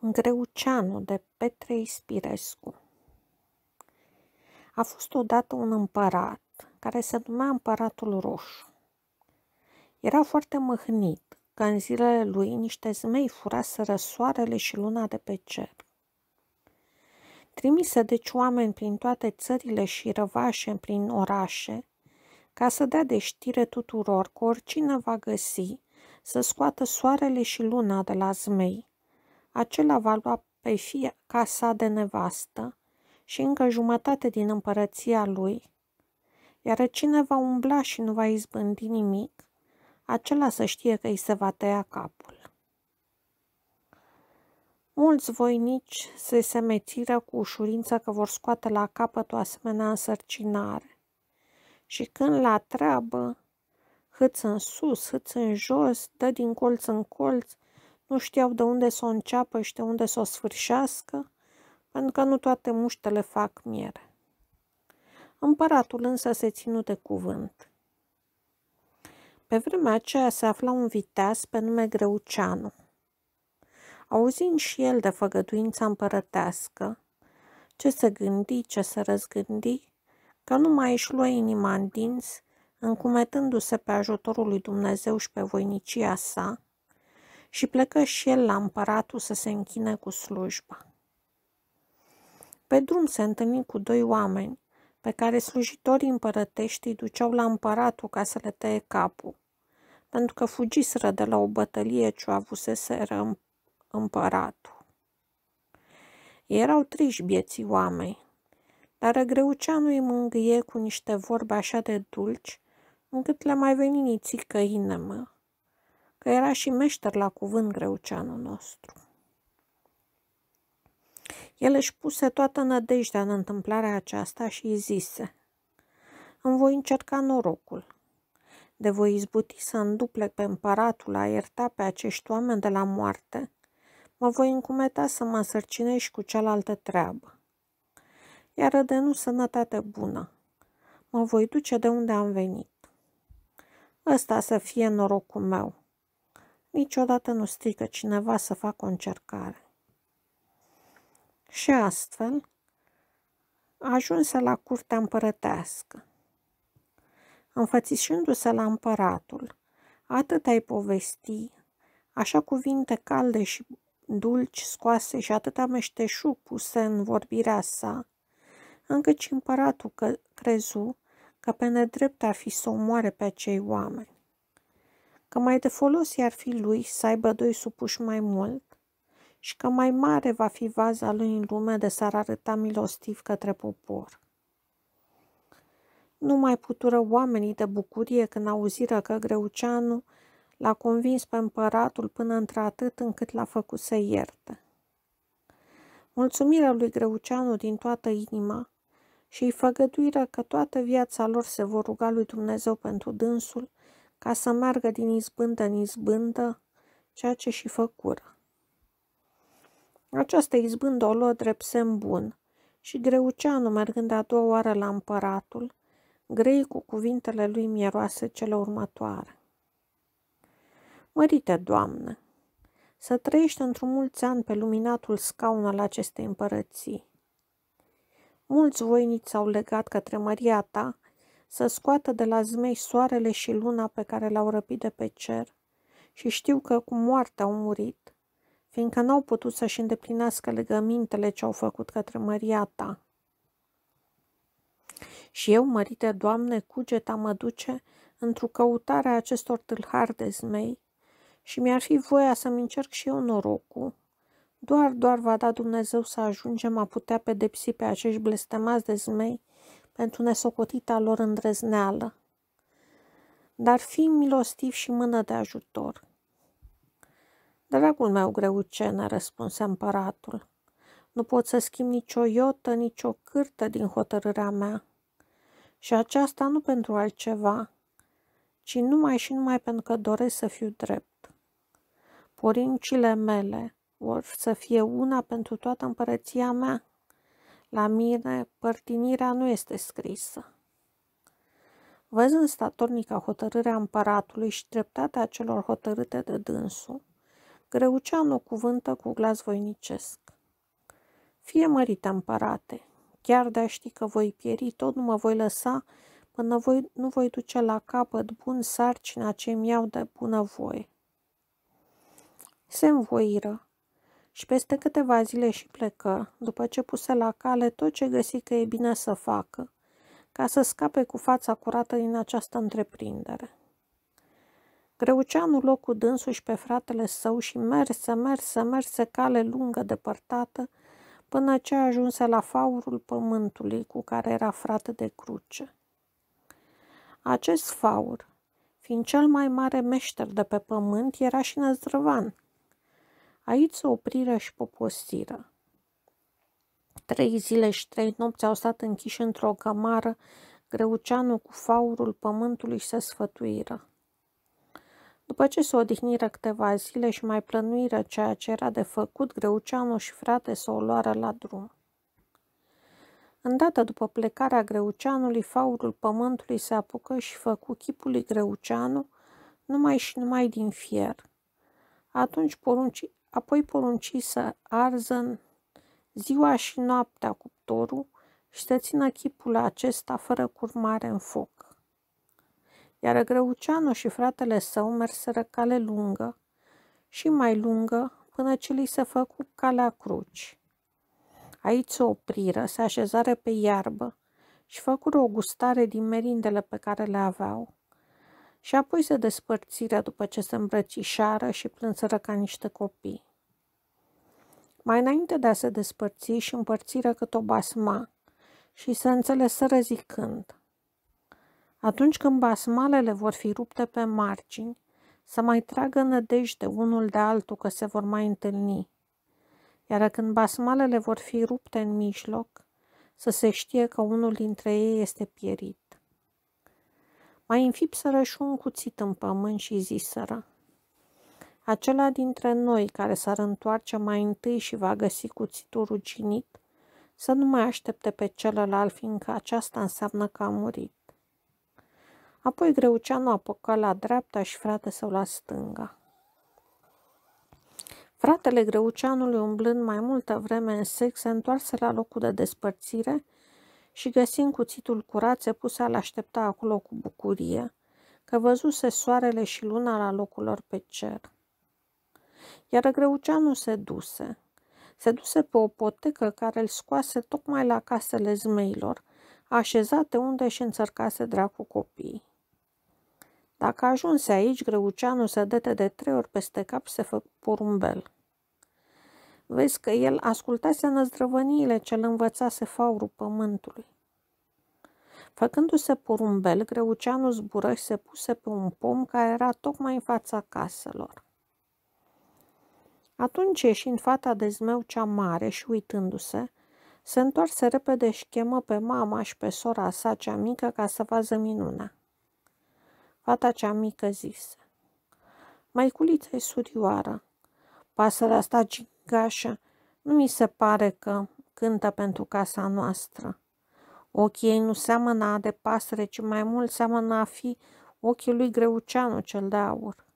Greuceanu de Petre Ispirescu A fost odată un împărat care se numea Împăratul Roșu. Era foarte mâhnit că în zilele lui niște zmei furaseră soarele și luna de pe cer. Trimise deci oameni prin toate țările și răvașe prin orașe ca să dea de știre tuturor că oricine va găsi să scoată soarele și luna de la zmei acela va lua pe fie ca sa de nevastă și încă jumătate din împărăția lui, iar cine va umbla și nu va izbândi nimic, acela să știe că îi se va tăia capul. Mulți voinici se semețiră cu ușurință că vor scoate la capăt o asemenea însărcinare și când la treabă, hâț în sus, hâț în jos, dă din colț în colț, nu știau de unde să o înceapă și de unde să o sfârșească, pentru că nu toate muștele fac miere. Împăratul însă se ținu de cuvânt. Pe vremea aceea se afla un viteaz pe nume Greuceanu. Auzind și el de făgăduința împărătească, ce se gândi, ce se răzgândi, că nu mai își lua inima în dinți, încumetându-se pe ajutorul lui Dumnezeu și pe voinicia sa, și plecă și el la împăratul să se închine cu slujba. Pe drum se întâlni cu doi oameni pe care slujitorii împărătești îi duceau la împăratul ca să le tăie capul, pentru că fugiseră de la o bătălie ce o avuseseră împăratul. Erau triși bieții oameni, dar nu îi mângâie cu niște vorbe așa de dulci, încât le mai veni nițică inimă că era și meșter la cuvânt greuceanul nostru. El își puse toată nădejdea în întâmplarea aceasta și îi zise, Îmi voi încerca norocul. De voi izbuti să înduplec pe împăratul a ierta pe acești oameni de la moarte, mă voi încumeta să mă însărcinești cu cealaltă treabă. Iar de nu sănătate bună, mă voi duce de unde am venit. Ăsta să fie norocul meu, Niciodată nu strică cineva să facă o încercare. Și astfel, ajunse la curtea împărătească. Înfățișându-se la împăratul, atât ai povesti, așa cuvinte calde și dulci scoase și atâta meșteșu puse în vorbirea sa, încât și împăratul că crezu că pe nedrept ar fi să omoare pe acei oameni că mai de folos i-ar fi lui să aibă doi supuși mai mult și că mai mare va fi vaza lui în lume de s-ar arăta milostiv către popor. Nu mai putură oamenii de bucurie când auziră că Greuceanu l-a convins pe împăratul până într-atât încât l-a făcut să ierte. Mulțumirea lui Greuceanu din toată inima și îi făgăduiră că toată viața lor se vor ruga lui Dumnezeu pentru dânsul ca să meargă din izbândă în izbândă, ceea ce și făcură. Această izbândă o luă drept semn bun și Greuceanu, mergând a doua oară la împăratul, grei cu cuvintele lui mieroase cele următoare. Mărite, Doamnă, să trăiești într-un mulți ani pe luminatul scaun al acestei împărății. Mulți voinici s-au legat către măria ta să scoată de la zmei soarele și luna pe care l-au răpit de pe cer și știu că cu moartea au murit, fiindcă n-au putut să-și îndeplinească legămintele ce au făcut către măria ta. Și eu, mărite Doamne, cugeta mă duce într-o căutare a acestor tâlhari de zmei și mi-ar fi voia să-mi încerc și eu norocul. Doar, doar va da Dumnezeu să ajungem a putea pedepsi pe acești blestemați de zmei pentru nesocotita lor îndrăzneală. Dar fi milostiv și mână de ajutor. Dragul meu greucene, răspunse împăratul, nu pot să schimb nicio iotă, nicio cârtă din hotărârea mea. Și aceasta nu pentru altceva, ci numai și numai pentru că doresc să fiu drept. Porincile mele vor să fie una pentru toată împărăția mea, la mine, părtinirea nu este scrisă. Văzând statornica hotărârea împăratului și dreptatea celor hotărâte de dânsul, Greuceanu cuvântă cu glas voinicesc. Fie mărită împărate, chiar de-a ști că voi pieri, tot nu mă voi lăsa până voi, nu voi duce la capăt bun sarcina ce mi iau de bunăvoie. Se învoiră, și peste câteva zile și plecă, după ce puse la cale tot ce găsi că e bine să facă, ca să scape cu fața curată din această întreprindere. Greuceanu locul dânsuși pe fratele său și merse, merse, merse cale lungă depărtată, până ce ajunse la faurul pământului cu care era frate de cruce. Acest faur, fiind cel mai mare meșter de pe pământ, era și năzdrăvan, Aici se opriră și poposiră. Trei zile și trei nopți au stat închiși într-o cămară, Greuceanu cu faurul pământului se sfătuiră. După ce se odihniră câteva zile și mai plănuiră ceea ce era de făcut, Greuceanu și frate să o luară la drum. Îndată după plecarea Greuceanului, faurul pământului se apucă și făcu chipului Greuceanu numai și numai din fier. Atunci porunci apoi porunci să arză în ziua și noaptea cuptorul și să țină chipul acesta fără curmare în foc. Iar Grăuceanu și fratele său merseră cale lungă și mai lungă până ce li se făcu calea cruci. Aici o opriră, se așezare pe iarbă și făcură o gustare din merindele pe care le aveau și apoi se despărțirea după ce se îmbrățișară și plânsără ca niște copii. Mai înainte de a se despărți și împărțiră cât o basma și se înțeleseră zicând, atunci când basmalele vor fi rupte pe margini, să mai tragă nădejde unul de altul că se vor mai întâlni, iar când basmalele vor fi rupte în mijloc, să se știe că unul dintre ei este pierit. Mai înfipsără și un cuțit în pământ și ziseră, acela dintre noi care s-ar întoarce mai întâi și va găsi cuțitul ruginit, să nu mai aștepte pe celălalt, fiindcă aceasta înseamnă că a murit. Apoi Greuceanu apăcă la dreapta și frate său la stânga. Fratele Greuceanului, umblând mai multă vreme în sex se întoarse la locul de despărțire și găsind cuțitul curat, se puse a-l aștepta acolo cu bucurie, că văzuse soarele și luna la locul lor pe cer. Iar Greuceanu se duse. Se duse pe o potecă care îl scoase tocmai la casele zmeilor, așezate unde și înțărcase dracu copiii. Dacă ajunse aici, Greuceanu se dete de trei ori peste cap să se porumbel. Vezi că el ascultase năzdrăvăniile ce îl învățase faurul pământului. Făcându-se porumbel, greuceanul zbură și se puse pe un pom care era tocmai în fața caselor. Atunci, ieșind fata de zmeu cea mare și uitându-se, se întoarse repede și chemă pe mama și pe sora sa cea mică ca să vază minunea. Fata cea mică zise, Maiculiță-i surioară, pasărea asta gașă, mi se pare că cântă pentru casa noastră. Ochii ei nu seamănă a de pasăre, ci mai mult seamănă a fi ochii lui Greuceanu cel de aur.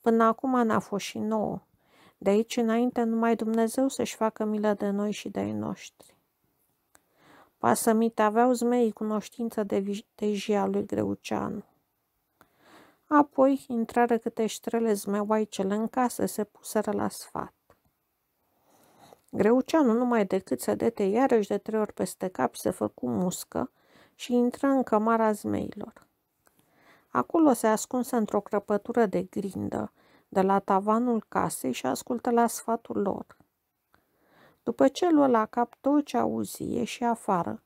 Până acum n-a fost și nouă. De aici înainte numai Dumnezeu să-și facă milă de noi și de ei noștri. Pasămite aveau zmeii cunoștință de vitejia lui Greuceanu. Apoi intrară câte ștrele zmeoaicele în casă, se puseră la sfat. Greuceanu numai decât să dete iarăși de trei ori peste cap se făcu muscă și intră în cămara zmeilor. Acolo se ascunse într-o crăpătură de grindă de la tavanul casei și ascultă la sfatul lor. După ce luă la cap tot ce auzi, ieși afară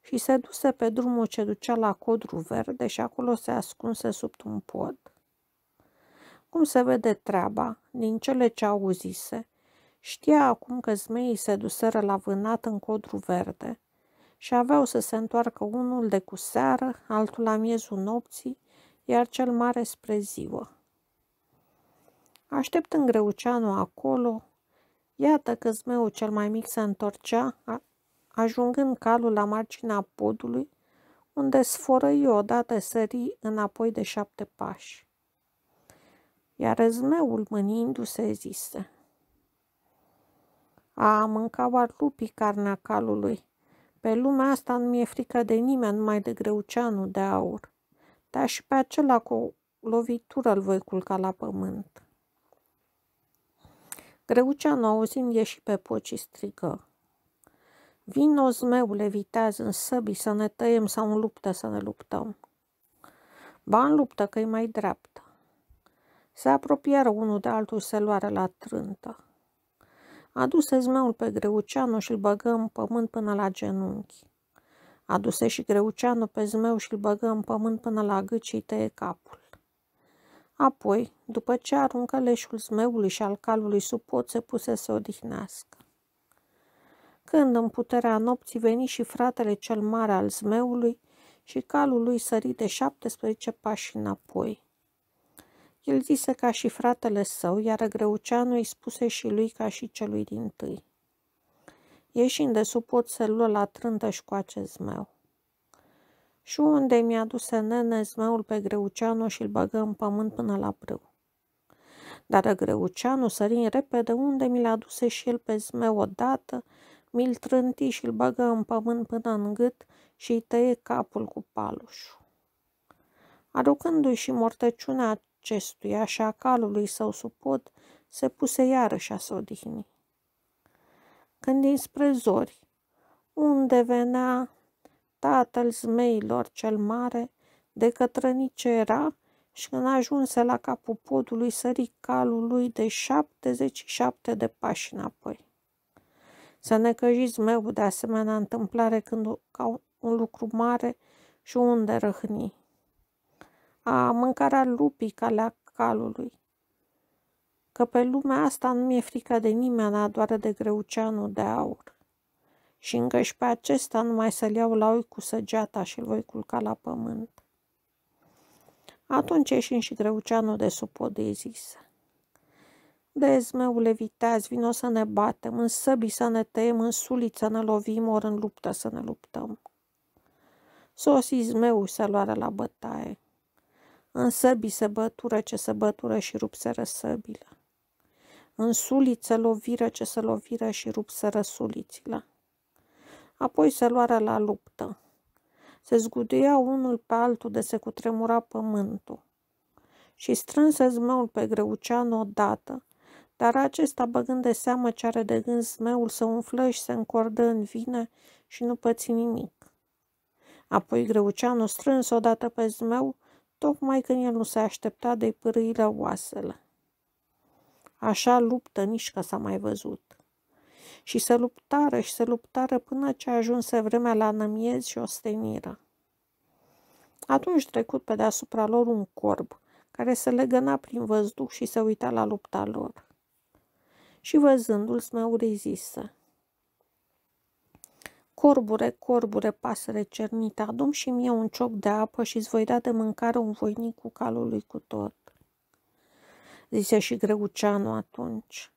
și se duse pe drumul ce ducea la codru verde și acolo se ascunse sub un pod. Cum se vede treaba, din cele ce auzise, Știa acum că zmeii se duseră la vânat în codru verde și aveau să se întoarcă unul de cu seară, altul la miezul nopții, iar cel mare spre ziua. Așteptând greuceanu acolo, iată că zmeul cel mai mic se întorcea, ajungând calul la marginea podului, unde sfărăi odată sări înapoi de șapte pași. Iar zmeul mânindu-se zise – a mâncaua lupii carnea calului. Pe lumea asta nu mi-e frică de nimeni mai de greuceanul de aur. Dar și pe acela cu lovitură îl voi culca la pământ. Greuceanu, auzind, ieși pe poci strigă. Vino, zmeule, levitează în săbii să ne tăiem sau în luptă să ne luptăm. Ba în luptă că e mai dreaptă. Se apropiară unul de altul, se luare la trântă. Aduse zmeul pe Greuceanu și l băgă în pământ până la genunchi. Aduse și Greuceanu pe zmeu și l băgă în pământ până la gât și tăie capul. Apoi, după ce aruncă leșul zmeului și al calului sub pot, se puse să odihnească. Când în puterea nopții veni și fratele cel mare al zmeului și calul lui sări de 17 pași înapoi. El zise ca și fratele său, iar Greuceanu îi spuse și lui ca și celui din tâi. Ieșind de sub pot să lua la trântă și cu acest meu. Și unde mi-a dus nene zmeul pe Greuceanu și îl băgă în pământ până la brâu. Dar Greuceanu sări repede unde mi l-a duse și el pe zmeu odată, mi-l trânti și îl băgă în pământ până în gât și îi tăie capul cu palușul. Aducându-i și mortăciunea acestuia și a calului său supod, se puse iarăși a se odihni. Când dinspre zori, unde venea tatăl zmeilor cel mare, de către nici era și când ajunse la capul podului sări calul lui de 77 de pași înapoi. Să ne căjiți meu de asemenea întâmplare când ca un lucru mare și unde răhni a mâncarea lupii, calea calului. Că pe lumea asta nu mi-e frică de nimeni, doar de greuceanul de aur. Și încă și pe acesta numai să-l iau la cu săgeata și îl voi culca la pământ. Atunci ieșim și greuceanul de sub pod de zis. Dezmeule viteaz, vino să ne batem, în săbi să ne tăiem, în suliți să ne lovim, ori în luptă să ne luptăm. Sosis meu să luare la bătaie. În săbii se bătură ce se bătură și rupseră săbile. În suliță loviră ce se loviră și rupseră sulițile. Apoi se luară la luptă. Se zguduiau unul pe altul de se cutremura pământul. Și strânse zmeul pe greucean odată, dar acesta, băgând de seamă ce are de gând zmeul, se umflă și se încordă în vine și nu păți nimic. Apoi greuceanu strâns odată pe zmeul tocmai când el nu se aștepta de pârâile oasele. Așa luptă nici că s-a mai văzut. Și se luptară și se luptară până ce ajunse vremea la nămiez și osteniră. Atunci trecut pe deasupra lor un corb, care se legăna prin văzduh și se uita la lupta lor. Și văzându-l, smeurii zise – Corbure, corbure, pasăre cernită, adum și mie un cioc de apă și îți voi da de mâncare un voinic cu calul lui cu tot. Zise și Greuceanu atunci.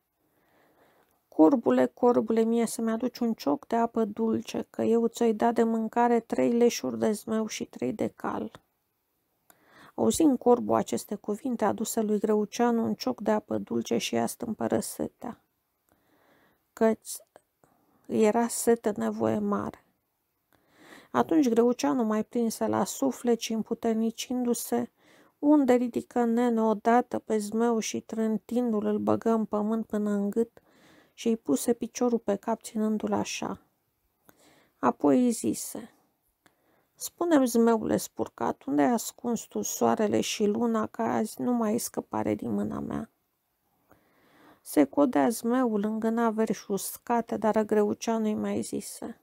Corbule, corbule mie să-mi aduci un cioc de apă dulce, că eu ți-ai da de mâncare trei leșuri de zmeu și trei de cal. Auzind corbu aceste cuvinte, aduse lui Greuceanu un cioc de apă dulce și ea stâmpără setea. Căci era setă nevoie mare. Atunci Greuceanu mai prinse la suflet și împuternicindu-se, unde ridică nene odată pe zmeu și trântindu-l îl băgă în pământ până în gât și îi puse piciorul pe cap ținându-l așa. Apoi îi zise, Spune-mi, zmeule spurcat, unde ai ascuns tu soarele și luna, ca azi nu mai scăpare din mâna mea?" Se codea zmeul, îngâna și uscate, dar nu i mai zise.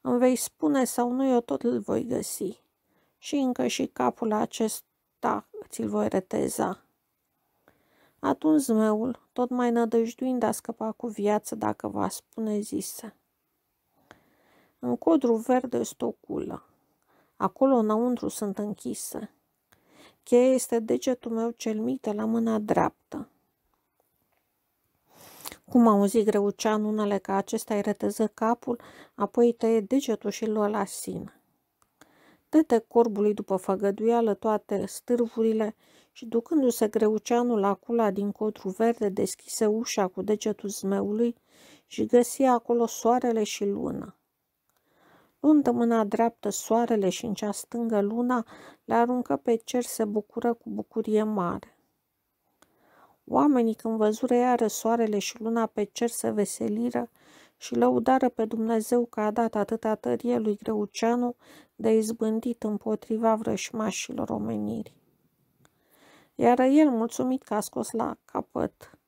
Îmi vei spune sau nu, eu tot îl voi găsi. Și încă și capul acesta ți-l voi reteza. Atunci zmeul, tot mai nădăjduind a scăpa cu viață dacă va spune, zise. În codru verde este o culă. Acolo înăuntru sunt închise. Cheia este degetul meu cel mic de la mâna dreaptă. Cum auzi greucean unele ca acesta îi reteză capul, apoi îi tăie degetul și lua la sine. Dete corbului după făgăduială toate stârvurile și ducându-se greuceanul la cula din codru verde, deschise ușa cu degetul zmeului și găsi acolo soarele și luna. Luând mâna dreaptă soarele și în cea stângă luna, le aruncă pe cer, se bucură cu bucurie mare. Oamenii când văzură iară soarele și luna pe cer să veseliră și lăudară pe Dumnezeu că a dat atâta tărie lui Greuceanu de izbândit împotriva vrășmașilor omeniri. Iar el, mulțumit că a scos la capăt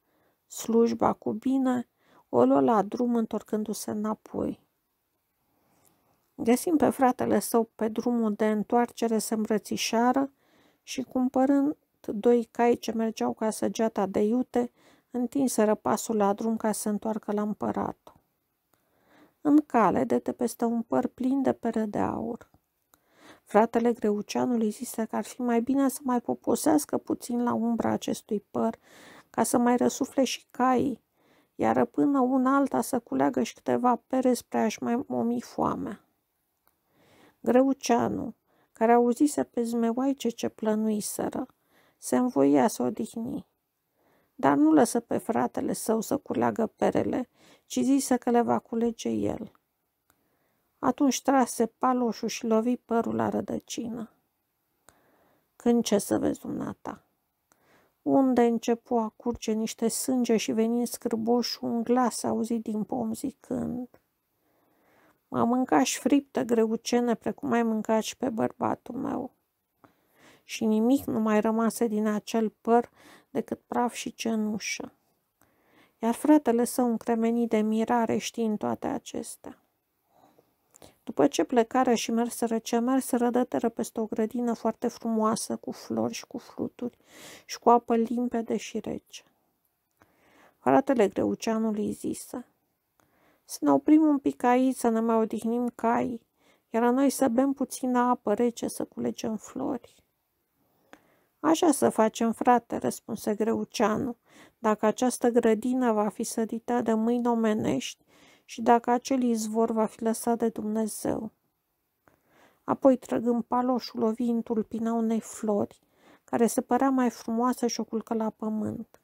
slujba cu bine, o luă la drum întorcându-se înapoi. Găsim pe fratele său pe drumul de întoarcere să îmbrățișară și cumpărând doi cai ce mergeau ca săgeata de iute, întinseră pasul la drum ca să se întoarcă la împărat. În cale, de te peste un păr plin de pere de aur. Fratele Greuceanului zise că ar fi mai bine să mai poposească puțin la umbra acestui păr, ca să mai răsufle și caii, iar până un alta să culeagă și câteva pere spre a-și mai momi foamea. Greuceanu, care auzise pe zmeoaice ce plănuiseră, se învoia să odihni. Dar nu lăsă pe fratele său să culeagă perele, ci zise că le va culege el. Atunci trase paloșul și lovi părul la rădăcină. Când ce să vezi dumneata? Unde începu a curge niște sânge și veni în scârboș un glas auzit din pom zicând mâncat și friptă greucene precum ai mâncat și pe bărbatul meu și nimic nu mai rămase din acel păr decât praf și cenușă. Iar fratele său încremeni de mirare știind toate acestea. După ce plecară și merseră ce merseră, dăteră peste o grădină foarte frumoasă, cu flori și cu fluturi și cu apă limpede și rece. Fratele Greuceanului îi zise, Să ne oprim un pic aici, să ne mai odihnim caii, iar noi să bem puțină apă rece, să culegem flori. Așa să facem, frate, răspunse Greuceanu. Dacă această grădină va fi sărită de mâini omenești și dacă acel izvor va fi lăsat de Dumnezeu. Apoi, trăgând paloșul, lovi în tulpina unei flori, care se părea mai frumoasă și o culcă la pământ.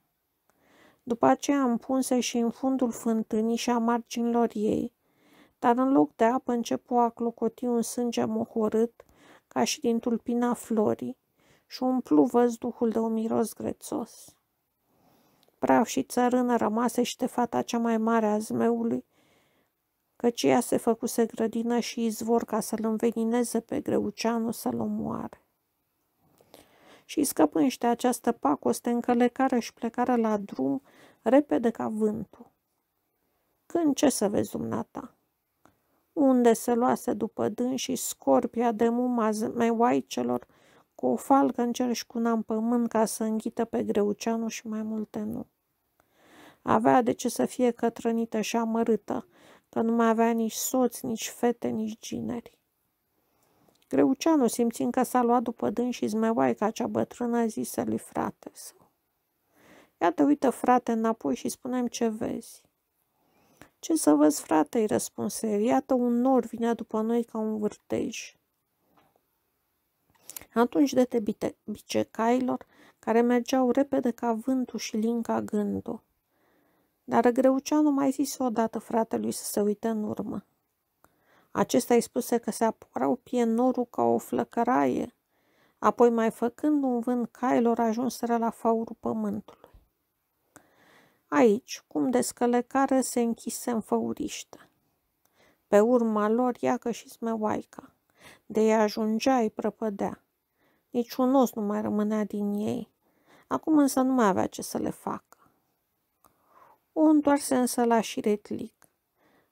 După aceea împunse și în fundul fântânii și a marginilor ei, dar în loc de apă începu a clocoti un sânge mohorât, ca și din tulpina florii, și umplu văzduhul de un miros grețos. Praf și țărână rămase și fata cea mai mare a zmeului, căci ea se făcuse grădină și izvor ca să-l învenineze pe greuceanu să-l omoare. Și scăpânște această pacoste încălecare și plecare la drum, repede ca vântul. Când ce să vezi dumneata? Unde se luase după dâns și scorpia de muma celor cu o falcă în cer și cu un pământ ca să înghită pe greuceanu și mai multe nu. Avea de ce să fie cătrănită și amărâtă, că nu mai avea nici soți, nici fete, nici gineri. Greuceanu, simțind că s-a luat după dân și ca cea bătrână, zise lui frate său. Iată, te uită, frate, înapoi și spunem ce vezi. Ce să văd, frate, îi răspunse el. Iată un nor vine după noi ca un vârtej. Atunci de te bicecailor, care mergeau repede ca vântul și linca gândul. Dar Greuceanu mai zise odată fratelui să se uite în urmă. Acesta îi spuse că se apărau pienorul ca o flăcăraie, apoi mai făcând un vânt cailor ajunseră la faurul pământului. Aici, cum descălecare, se închise în făuriște. Pe urma lor, iacă și smeoaica. De ei ajungea, îi prăpădea. Niciun os nu mai rămânea din ei. Acum însă nu mai avea ce să le facă. O întoarse însă la șiretlic.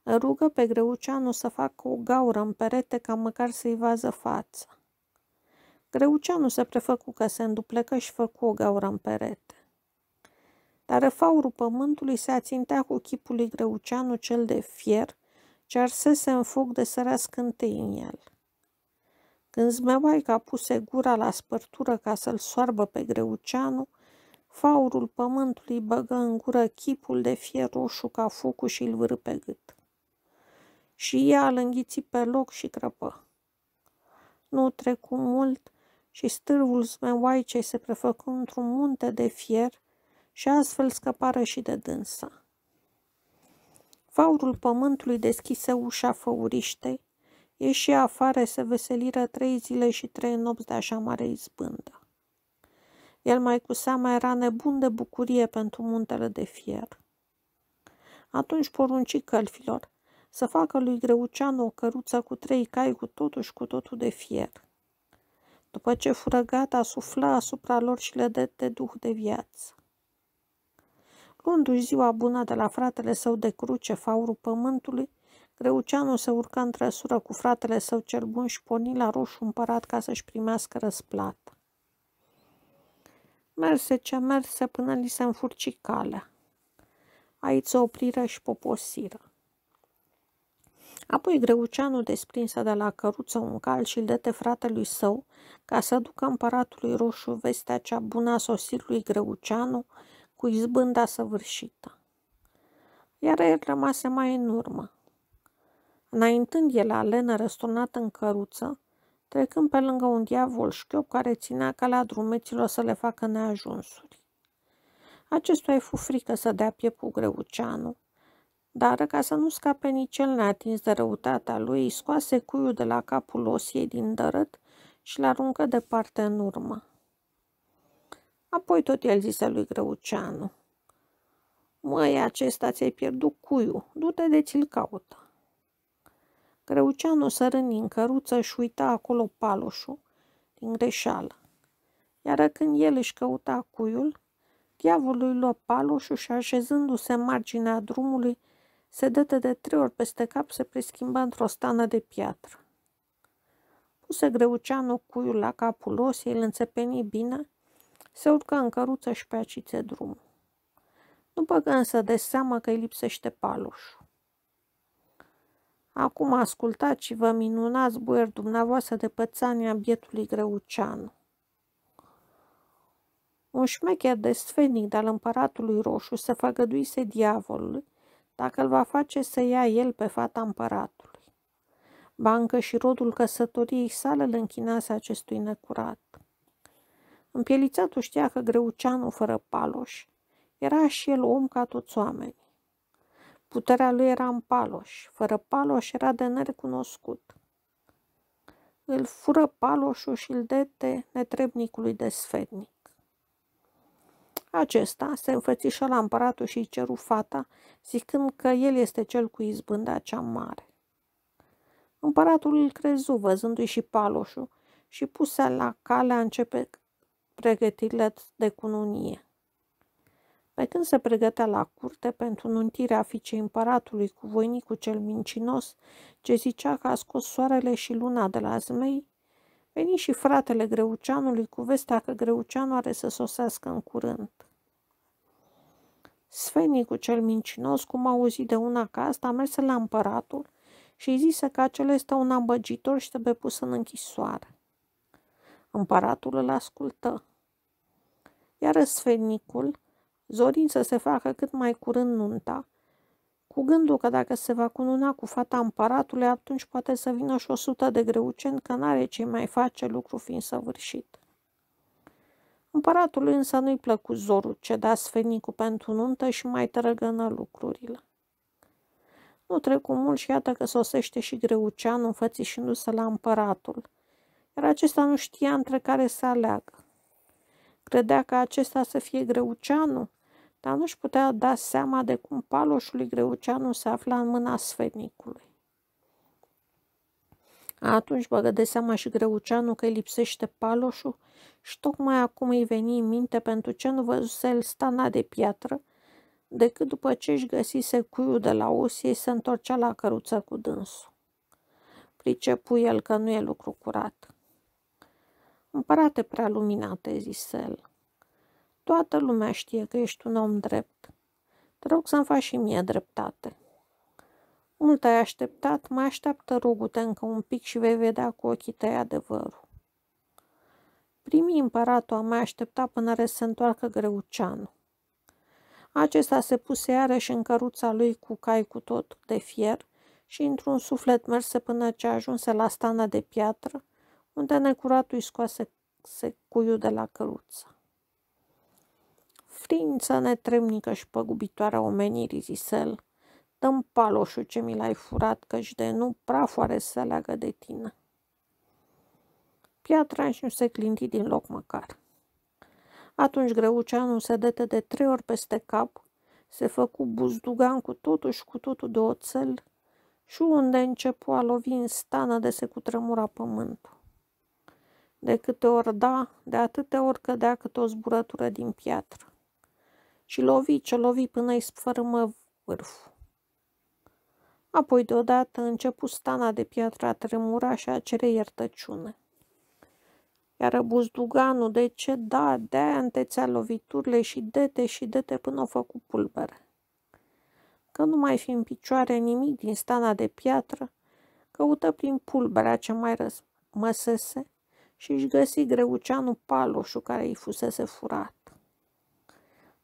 Rugă pe Greuceanu să facă o gaură în perete ca măcar să-i vază față. Greuceanu se prefăcu că se înduplecă și făcu o gaură în perete. Dar faurul pământului se ațintea cu chipul lui Greuceanu cel de fier, ce arsese în foc de sărea scântei în el. Când a puse gura la spărtură ca să-l soarbă pe greuceanu, faurul pământului băgă în gură chipul de fier roșu ca focul și îl vârâ pe gât. Și ea îl înghiți pe loc și crăpă. Nu trecu mult și stârvul zmeoaicei se prefăcă într-un munte de fier și astfel scăpară și de dânsa. Faurul pământului deschise ușa făuriștei ieși afară să veseliră trei zile și trei nopți de așa mare izbândă. El mai cu seamă era nebun de bucurie pentru muntele de fier. Atunci porunci călfilor să facă lui Greuceanu o căruță cu trei cai cu totul și cu totul de fier. După ce fură gata, sufla asupra lor și le de duh de viață. Luându-și ziua bună de la fratele său de cruce, faurul pământului, Greuceanu se urcă în trăsură cu fratele său cel bun și porni la roșu împărat ca să-și primească răsplata. Merse ce merse până li se înfurci calea. Aici se opriră și poposiră. Apoi Greuceanu desprinsă de la căruță un cal și îl dăte fratelui său ca să ducă împăratului roșu vestea cea bună a sosirului Greuceanu cu izbânda săvârșită. Iar el rămase mai în urmă înaintând el lenă răsturnat în căruță, trecând pe lângă un diavol șchiop care ținea calea drumeților să le facă neajunsuri. Acestuia îi fu frică să dea piept cu greuceanu, dar ca să nu scape nici el neatins de răutatea lui, îi scoase cuiul de la capul osiei din dărât și l-aruncă departe în urmă. Apoi tot el zise lui Greuceanu, Măi, acesta ți-ai pierdut cuiul, du-te de ți-l caută. Greuceanu sărâni în căruță și uita acolo paloșul, din greșeală. Iar când el își căuta cuiul, diavolul îi luă paloșul și așezându-se în marginea drumului, se dăte de trei ori peste cap, se preschimba într-o stană de piatră. Puse Greuceanu cuiul la capul osiei, îl înțepeni bine, se urcă în căruță și pe acițe drumul. Nu băgă însă de seamă că îi lipsește paloșul. Acum ascultați și vă minunați, buier dumneavoastră, de pățania bietului greucean. Un șmecher de sfenic al împăratului roșu se făgăduise diavolului dacă îl va face să ia el pe fata împăratului. Bancă și rodul căsătoriei sale îl închinase acestui necurat. Împielițatul știa că greuceanul fără paloș era și el om ca toți oamenii. Puterea lui era în paloș. Fără paloș era de nerecunoscut. Îl fură paloșul și îl dete netrebnicului de sfetnic. Acesta se înfățișă la împăratul și i ceru fata, zicând că el este cel cu izbânda cea mare. Împăratul îl crezu, văzându-i și paloșul, și puse la cale începe pregătirile de cununie. Pe când se pregătea la curte pentru nuntirea fiicei împăratului cu voinicul cel mincinos, ce zicea că a scos soarele și luna de la zmei, veni și fratele Greuceanului cu vestea că Greuceanu are să sosească în curând. Sfenicul cel mincinos, cum a auzit de una ca asta, a mers la împăratul și îi zise că acela este un ambăgitor și trebuie pus în închisoare. Împăratul îl ascultă. Iar sfenicul zorind să se facă cât mai curând nunta, cu gândul că dacă se va cununa cu fata împăratului, atunci poate să vină și o sută de greuceni, că n-are ce mai face lucru fiind săvârșit. Împăratul însă nu-i plăcut zorul ce da sfenicul pentru nuntă și mai trăgănă lucrurile. Nu trecu mult și iată că sosește și greucean înfățișindu-se la împăratul, iar acesta nu știa între care să aleagă. Credea că acesta să fie greuceanul, dar nu-și putea da seama de cum lui Greuceanu se afla în mâna sfetnicului. Atunci băgă de seama și Greuceanu că îi lipsește paloșul și tocmai acum îi veni în minte pentru ce nu văzuse el stana de piatră, decât după ce își găsise cuiul de la Usie se întorcea la căruță cu dânsul. Pricepu el că nu e lucru curat. Împărate prea luminate, zise el, Toată lumea știe că ești un om drept. Te rog să-mi faci și mie dreptate. Mult ai așteptat, mai așteaptă rugute încă un pic și vei vedea cu ochii tăi adevărul. Primii împăratul a mai așteptat până să întoarcă Greuceanu. Acesta se puse iarăși în căruța lui cu cai cu tot de fier și într-un suflet merse până ce ajunse la stana de piatră, unde necuratul îi scoase cuiu de la căruță. Ființă netremnică și păgubitoare a omenirii, zisel, dăm paloșul ce mi l-ai furat, căci de nu prafoare să leagă de tine. Piatra și nu se clinti din loc măcar. Atunci nu se dete de trei ori peste cap, se făcu buzdugan cu totul și cu totul de oțel și unde începu a lovi în stană de se cutremura pământul. De câte ori da, de atâtea ori cădea câte o zburătură din piatră și lovi ce lovi până îi sfărâmă vârful. Apoi deodată începu stana de piatră a tremura și a cere iertăciune. Iar buzduganul, de ce da, de-aia întețea loviturile și dete și dete până o făcu pulbere. Că nu mai fi în picioare nimic din stana de piatră, căută prin pulberea ce mai răsmăsese și își găsi greuceanul paloșul care îi fusese furat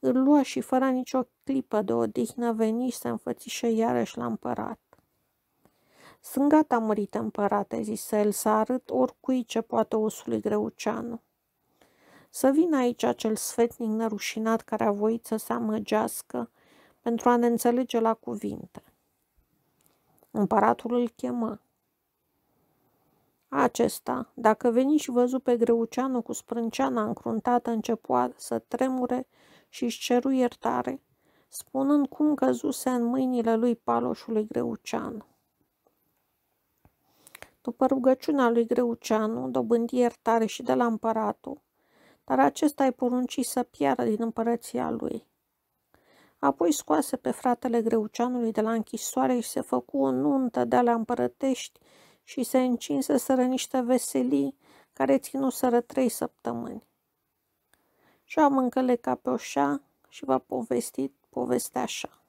îl lua și fără nicio clipă de odihnă veni și se înfățișă iarăși la împărat. Sunt gata, mărit împărate, zise el, să arăt oricui ce poate osului greuceanu. Să vină aici acel sfetnic nerușinat care a voit să se amăgească pentru a ne înțelege la cuvinte. Împăratul îl chemă. Acesta, dacă veni și văzu pe Greuceanu cu sprânceana încruntată, începua să tremure și își ceru iertare, spunând cum căzuse în mâinile lui Paloșului Greucean. După rugăciunea lui Greuceanu, dobândi iertare și de la împăratul, dar acesta îi porunci să piară din împărăția lui. Apoi scoase pe fratele Greuceanului de la închisoare și se făcu o nuntă de la împărătești și se să niște veselii care ținuseră trei săptămâni și am încălecat pe o șa și v-a povestit povestea așa.